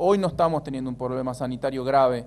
Hoy no estamos teniendo un problema sanitario grave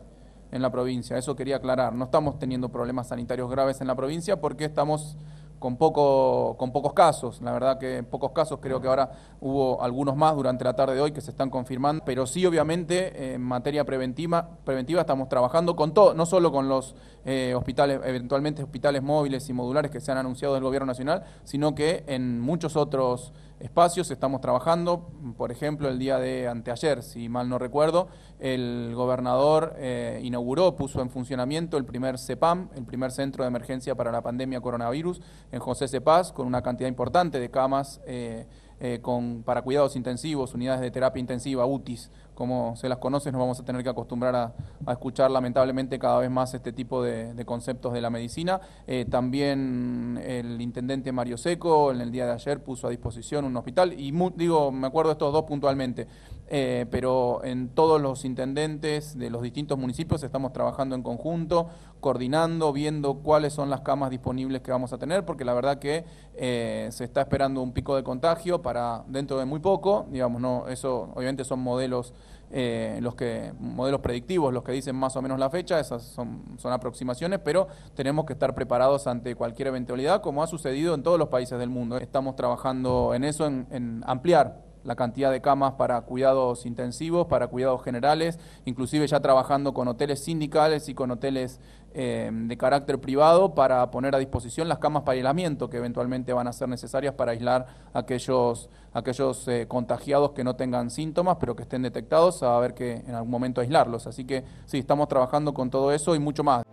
en la provincia, eso quería aclarar. No estamos teniendo problemas sanitarios graves en la provincia porque estamos con, poco, con pocos casos. La verdad que en pocos casos, creo que ahora hubo algunos más durante la tarde de hoy que se están confirmando. Pero sí, obviamente, eh, en materia preventiva, preventiva estamos trabajando con todo, no solo con los eh, hospitales, eventualmente hospitales móviles y modulares que se han anunciado del Gobierno Nacional, sino que en muchos otros espacios. Estamos trabajando, por ejemplo, el día de anteayer, si mal no recuerdo, el gobernador eh, inauguró, puso en funcionamiento el primer CEPAM, el primer centro de emergencia para la pandemia coronavirus en José Cepaz, con una cantidad importante de camas. Eh, eh, con, para cuidados intensivos, unidades de terapia intensiva, UTIs, como se las conoce, nos vamos a tener que acostumbrar a, escuchar lamentablemente cada vez más este tipo de, conceptos de la medicina. Eh, también el intendente Mario Seco en el día de ayer puso a disposición un hospital, y digo, me acuerdo estos dos puntualmente, eh, pero en todos los intendentes de los distintos municipios estamos trabajando en conjunto, coordinando, viendo cuáles son las camas disponibles que vamos a tener, porque la verdad que eh, se está esperando un pico de contagio para dentro de muy poco, digamos, no, eso obviamente son modelos eh, los que modelos predictivos, los que dicen más o menos la fecha, esas son, aproximaciones, pero tenemos que estar preparados ante cualquier eventualidad, como ha sucedido en todos los países del mundo. Estamos trabajando en eso, en, en ampliar la cantidad de camas para cuidados intensivos, para cuidados generales, inclusive ya trabajando con hoteles sindicales y con hoteles eh, de carácter privado para poner a disposición las camas para aislamiento que eventualmente van a ser necesarias para aislar aquellos, aquellos eh, contagiados que no tengan síntomas pero que estén detectados, a ver que en algún momento aislarlos. Así que sí, estamos trabajando con todo eso y mucho más.